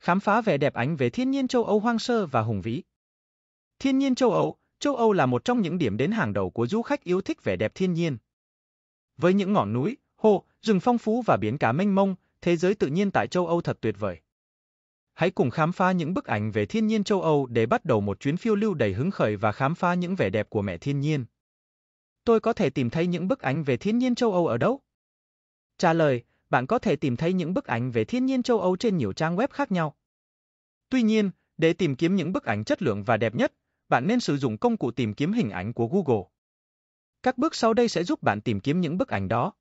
khám phá vẻ đẹp ánh về thiên nhiên châu Âu hoang sơ và hùng vĩ. Thiên nhiên châu Âu, châu Âu là một trong những điểm đến hàng đầu của du khách yêu thích vẻ đẹp thiên nhiên. Với những ngọn núi, hồ, rừng phong phú và biển cả mênh mông, thế giới tự nhiên tại châu Âu thật tuyệt vời. Hãy cùng khám phá những bức ảnh về thiên nhiên châu Âu để bắt đầu một chuyến phiêu lưu đầy hứng khởi và khám phá những vẻ đẹp của mẹ thiên nhiên. Tôi có thể tìm thấy những bức ảnh về thiên nhiên châu Âu ở đâu? Trả lời, bạn có thể tìm thấy những bức ảnh về thiên nhiên châu Âu trên nhiều trang web khác nhau. Tuy nhiên, để tìm kiếm những bức ảnh chất lượng và đẹp nhất, bạn nên sử dụng công cụ tìm kiếm hình ảnh của Google. Các bước sau đây sẽ giúp bạn tìm kiếm những bức ảnh đó.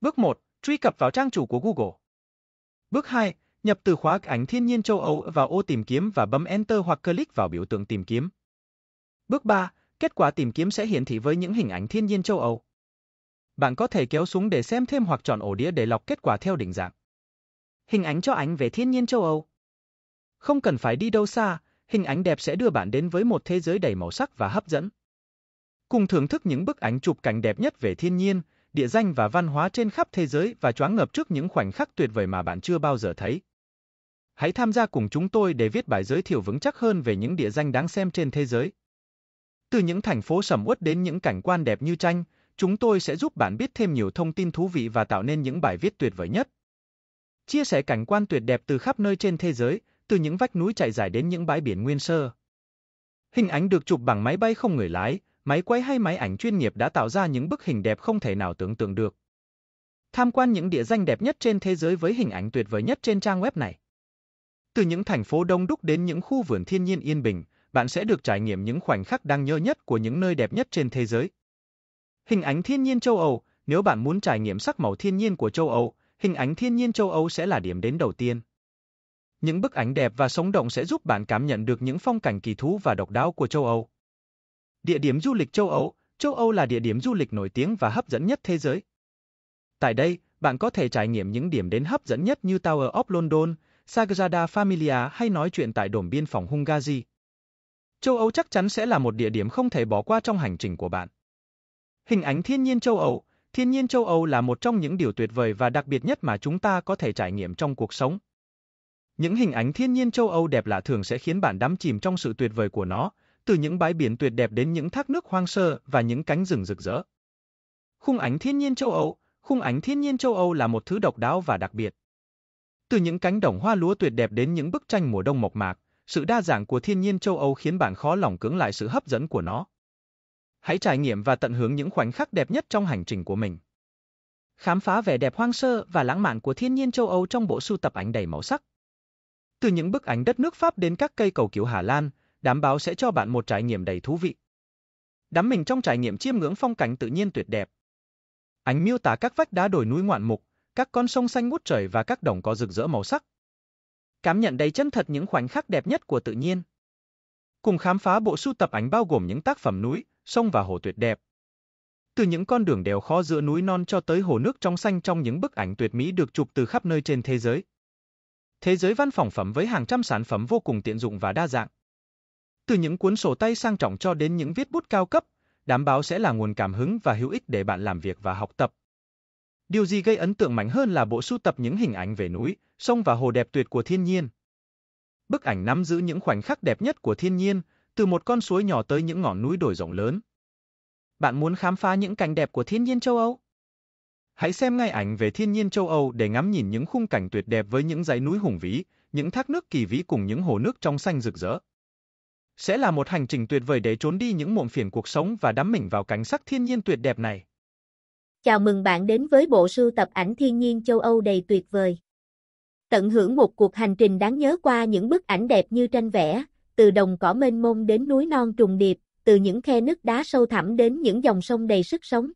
Bước 1. Truy cập vào trang chủ của Google. Bước 2. Nhập từ khóa ảnh thiên nhiên châu Âu vào ô tìm kiếm và bấm Enter hoặc click vào biểu tượng tìm kiếm. Bước 3. Kết quả tìm kiếm sẽ hiển thị với những hình ảnh thiên nhiên châu Âu. Bạn có thể kéo xuống để xem thêm hoặc chọn ổ đĩa để lọc kết quả theo định dạng. Hình ảnh cho ảnh về thiên nhiên châu Âu. Không cần phải đi đâu xa, hình ảnh đẹp sẽ đưa bạn đến với một thế giới đầy màu sắc và hấp dẫn. Cùng thưởng thức những bức ảnh chụp cảnh đẹp nhất về thiên nhiên, địa danh và văn hóa trên khắp thế giới và choáng ngợp trước những khoảnh khắc tuyệt vời mà bạn chưa bao giờ thấy. Hãy tham gia cùng chúng tôi để viết bài giới thiệu vững chắc hơn về những địa danh đáng xem trên thế giới. Từ những thành phố sầm uất đến những cảnh quan đẹp như tranh, Chúng tôi sẽ giúp bạn biết thêm nhiều thông tin thú vị và tạo nên những bài viết tuyệt vời nhất. Chia sẻ cảnh quan tuyệt đẹp từ khắp nơi trên thế giới, từ những vách núi trải dài đến những bãi biển nguyên sơ. Hình ảnh được chụp bằng máy bay không người lái, máy quay hay máy ảnh chuyên nghiệp đã tạo ra những bức hình đẹp không thể nào tưởng tượng được. Tham quan những địa danh đẹp nhất trên thế giới với hình ảnh tuyệt vời nhất trên trang web này. Từ những thành phố đông đúc đến những khu vườn thiên nhiên yên bình, bạn sẽ được trải nghiệm những khoảnh khắc đáng nhớ nhất của những nơi đẹp nhất trên thế giới. Hình ảnh thiên nhiên châu Âu, nếu bạn muốn trải nghiệm sắc màu thiên nhiên của châu Âu, hình ảnh thiên nhiên châu Âu sẽ là điểm đến đầu tiên. Những bức ảnh đẹp và sống động sẽ giúp bạn cảm nhận được những phong cảnh kỳ thú và độc đáo của châu Âu. Địa điểm du lịch châu Âu Châu Âu là địa điểm du lịch nổi tiếng và hấp dẫn nhất thế giới. Tại đây, bạn có thể trải nghiệm những điểm đến hấp dẫn nhất như Tower of London, Sagrada Familia hay nói chuyện tại đồn biên phòng Hungary. Châu Âu chắc chắn sẽ là một địa điểm không thể bỏ qua trong hành trình của bạn. Hình ảnh thiên nhiên châu Âu Thiên nhiên châu Âu là một trong những điều tuyệt vời và đặc biệt nhất mà chúng ta có thể trải nghiệm trong cuộc sống. Những hình ảnh thiên nhiên châu Âu đẹp lạ thường sẽ khiến bạn đắm chìm trong sự tuyệt vời của nó, từ những bãi biển tuyệt đẹp đến những thác nước hoang sơ và những cánh rừng rực rỡ. Khung ảnh thiên nhiên châu Âu Khung ảnh thiên nhiên châu Âu là một thứ độc đáo và đặc biệt. Từ những cánh đồng hoa lúa tuyệt đẹp đến những bức tranh mùa đông mộc mạc, sự đa dạng của thiên nhiên châu Âu khiến bạn khó lòng cưỡng lại sự hấp dẫn của nó hãy trải nghiệm và tận hưởng những khoảnh khắc đẹp nhất trong hành trình của mình. Khám phá vẻ đẹp hoang sơ và lãng mạn của thiên nhiên châu Âu trong bộ sưu tập ảnh đầy màu sắc. Từ những bức ảnh đất nước Pháp đến các cây cầu kiểu Hà Lan, đảm bảo sẽ cho bạn một trải nghiệm đầy thú vị. Đắm mình trong trải nghiệm chiêm ngưỡng phong cảnh tự nhiên tuyệt đẹp. Ảnh miêu tả các vách đá đồi núi ngoạn mục, các con sông xanh ngút trời và các đồng cỏ rực rỡ màu sắc. Cảm nhận đầy chân thật những khoảnh khắc đẹp nhất của tự nhiên. Cùng khám phá bộ sưu tập ảnh bao gồm những tác phẩm núi, sông và hồ tuyệt đẹp. Từ những con đường đèo khó giữa núi non cho tới hồ nước trong xanh trong những bức ảnh tuyệt mỹ được chụp từ khắp nơi trên thế giới. Thế giới văn phòng phẩm với hàng trăm sản phẩm vô cùng tiện dụng và đa dạng. Từ những cuốn sổ tay sang trọng cho đến những viết bút cao cấp, đảm bảo sẽ là nguồn cảm hứng và hữu ích để bạn làm việc và học tập. Điều gì gây ấn tượng mạnh hơn là bộ sưu tập những hình ảnh về núi, sông và hồ đẹp tuyệt của thiên nhiên. Bức ảnh nắm giữ những khoảnh khắc đẹp nhất của thiên nhiên, từ một con suối nhỏ tới những ngọn núi đồi rộng lớn. Bạn muốn khám phá những cảnh đẹp của thiên nhiên châu Âu? Hãy xem ngay ảnh về thiên nhiên châu Âu để ngắm nhìn những khung cảnh tuyệt đẹp với những dãy núi hùng vĩ, những thác nước kỳ vĩ cùng những hồ nước trong xanh rực rỡ. Sẽ là một hành trình tuyệt vời để trốn đi những muộn phiền cuộc sống và đắm mình vào cảnh sắc thiên nhiên tuyệt đẹp này. Chào mừng bạn đến với bộ sưu tập ảnh thiên nhiên châu Âu đầy tuyệt vời. Tận hưởng một cuộc hành trình đáng nhớ qua những bức ảnh đẹp như tranh vẽ, từ đồng cỏ mênh mông đến núi non trùng điệp, từ những khe nứt đá sâu thẳm đến những dòng sông đầy sức sống.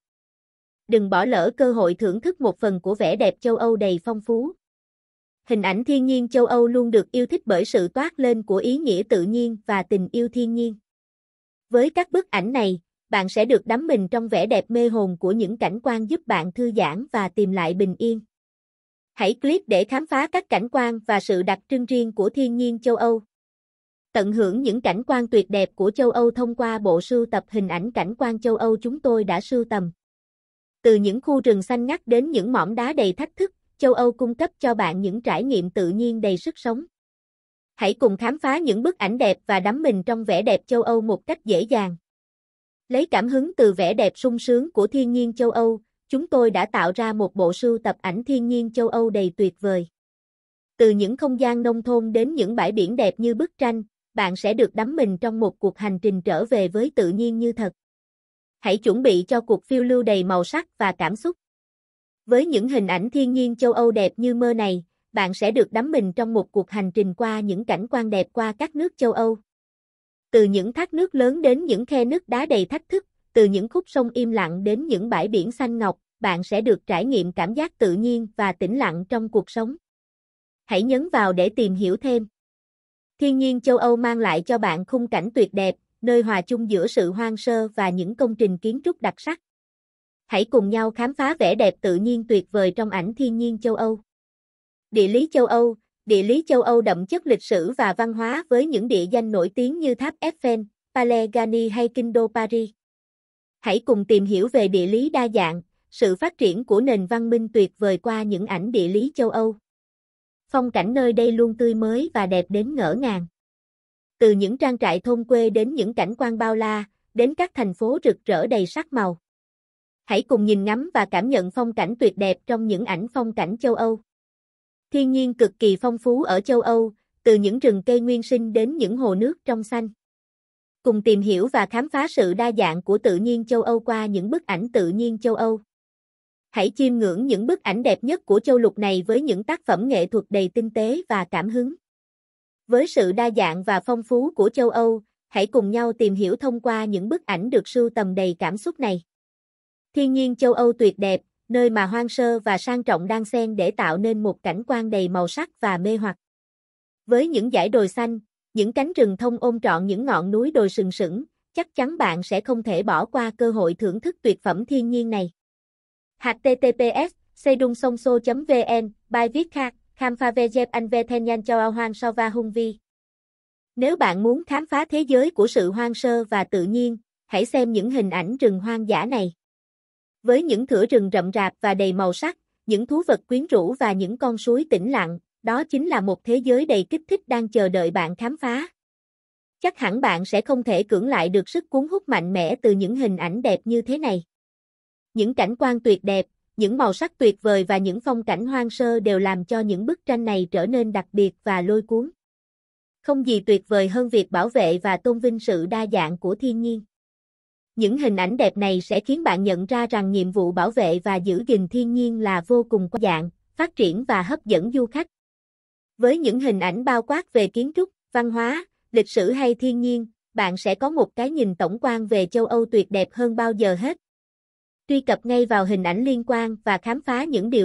Đừng bỏ lỡ cơ hội thưởng thức một phần của vẻ đẹp châu Âu đầy phong phú. Hình ảnh thiên nhiên châu Âu luôn được yêu thích bởi sự toát lên của ý nghĩa tự nhiên và tình yêu thiên nhiên. Với các bức ảnh này, bạn sẽ được đắm mình trong vẻ đẹp mê hồn của những cảnh quan giúp bạn thư giãn và tìm lại bình yên. Hãy click để khám phá các cảnh quan và sự đặc trưng riêng của thiên nhiên châu Âu tận hưởng những cảnh quan tuyệt đẹp của châu Âu thông qua bộ sưu tập hình ảnh cảnh quan châu Âu chúng tôi đã sưu tầm. Từ những khu rừng xanh ngắt đến những mỏm đá đầy thách thức, châu Âu cung cấp cho bạn những trải nghiệm tự nhiên đầy sức sống. Hãy cùng khám phá những bức ảnh đẹp và đắm mình trong vẻ đẹp châu Âu một cách dễ dàng. Lấy cảm hứng từ vẻ đẹp sung sướng của thiên nhiên châu Âu, chúng tôi đã tạo ra một bộ sưu tập ảnh thiên nhiên châu Âu đầy tuyệt vời. Từ những không gian nông thôn đến những bãi biển đẹp như bức tranh, bạn sẽ được đắm mình trong một cuộc hành trình trở về với tự nhiên như thật. Hãy chuẩn bị cho cuộc phiêu lưu đầy màu sắc và cảm xúc. Với những hình ảnh thiên nhiên châu Âu đẹp như mơ này, bạn sẽ được đắm mình trong một cuộc hành trình qua những cảnh quan đẹp qua các nước châu Âu. Từ những thác nước lớn đến những khe nước đá đầy thách thức, từ những khúc sông im lặng đến những bãi biển xanh ngọc, bạn sẽ được trải nghiệm cảm giác tự nhiên và tĩnh lặng trong cuộc sống. Hãy nhấn vào để tìm hiểu thêm. Thiên nhiên châu Âu mang lại cho bạn khung cảnh tuyệt đẹp, nơi hòa chung giữa sự hoang sơ và những công trình kiến trúc đặc sắc. Hãy cùng nhau khám phá vẻ đẹp tự nhiên tuyệt vời trong ảnh thiên nhiên châu Âu. Địa lý châu Âu Địa lý châu Âu đậm chất lịch sử và văn hóa với những địa danh nổi tiếng như Tháp Eiffel, Palais Garni hay Kinh đô Paris. Hãy cùng tìm hiểu về địa lý đa dạng, sự phát triển của nền văn minh tuyệt vời qua những ảnh địa lý châu Âu phong cảnh nơi đây luôn tươi mới và đẹp đến ngỡ ngàng. Từ những trang trại thôn quê đến những cảnh quan bao la, đến các thành phố rực rỡ đầy sắc màu. Hãy cùng nhìn ngắm và cảm nhận phong cảnh tuyệt đẹp trong những ảnh phong cảnh châu Âu. Thiên nhiên cực kỳ phong phú ở châu Âu, từ những rừng cây nguyên sinh đến những hồ nước trong xanh. Cùng tìm hiểu và khám phá sự đa dạng của tự nhiên châu Âu qua những bức ảnh tự nhiên châu Âu hãy chiêm ngưỡng những bức ảnh đẹp nhất của châu lục này với những tác phẩm nghệ thuật đầy tinh tế và cảm hứng. Với sự đa dạng và phong phú của châu Âu, hãy cùng nhau tìm hiểu thông qua những bức ảnh được sưu tầm đầy cảm xúc này. Thiên nhiên châu Âu tuyệt đẹp, nơi mà hoang sơ và sang trọng đang xen để tạo nên một cảnh quan đầy màu sắc và mê hoặc. Với những dải đồi xanh, những cánh rừng thông ôm trọn những ngọn núi đồi sừng sững, chắc chắn bạn sẽ không thể bỏ qua cơ hội thưởng thức tuyệt phẩm thiên nhiên này https sedungsongso vn by viết khác khám phá về dẹp anh về Thanh nhanh cho ao hoang so va hung vi nếu bạn muốn khám phá thế giới của sự hoang sơ và tự nhiên hãy xem những hình ảnh rừng hoang dã này với những thửa rừng rậm rạp và đầy màu sắc những thú vật quyến rũ và những con suối tĩnh lặng đó chính là một thế giới đầy kích thích đang chờ đợi bạn khám phá chắc hẳn bạn sẽ không thể cưỡng lại được sức cuốn hút mạnh mẽ từ những hình ảnh đẹp như thế này những cảnh quan tuyệt đẹp, những màu sắc tuyệt vời và những phong cảnh hoang sơ đều làm cho những bức tranh này trở nên đặc biệt và lôi cuốn. Không gì tuyệt vời hơn việc bảo vệ và tôn vinh sự đa dạng của thiên nhiên. Những hình ảnh đẹp này sẽ khiến bạn nhận ra rằng nhiệm vụ bảo vệ và giữ gìn thiên nhiên là vô cùng quan dạng, phát triển và hấp dẫn du khách. Với những hình ảnh bao quát về kiến trúc, văn hóa, lịch sử hay thiên nhiên, bạn sẽ có một cái nhìn tổng quan về châu Âu tuyệt đẹp hơn bao giờ hết truy cập ngay vào hình ảnh liên quan và khám phá những điều